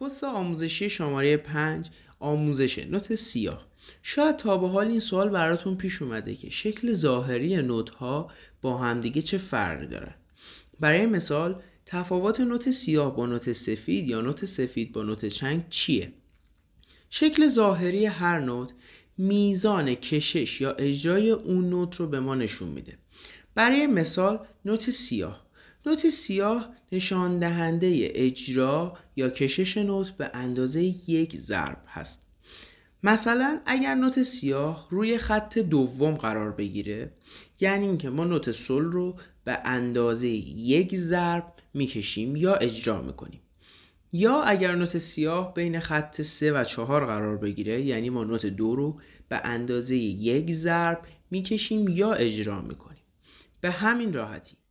پست آموزشی شماره 5 آموزش نوت سیاه شاید تا به حال این سوال براتون پیش اومده که شکل ظاهری نوت ها با همدیگه چه فرقی داره. برای مثال تفاوت نوت سیاه با نوت سفید یا نوت سفید با نوت چنگ چیه شکل ظاهری هر نوت میزان کشش یا اجرای اون نوت رو به ما نشون میده برای مثال نوت سیاه نوت سیاه نشان دهنده اجرا یا کشش نوت به اندازه یک ضرب هست. مثلا اگر نوت سیاه روی خط دوم قرار بگیره یعنی اینکه ما نوت سل رو به اندازه یک ضرب میکشیم یا اجرا میکنیم یا اگر نوت سیاه بین خط سه و چهار قرار بگیره یعنی ما نوت دو رو به اندازه یک ضرب میکشیم یا اجرا میکنیم به همین راحتی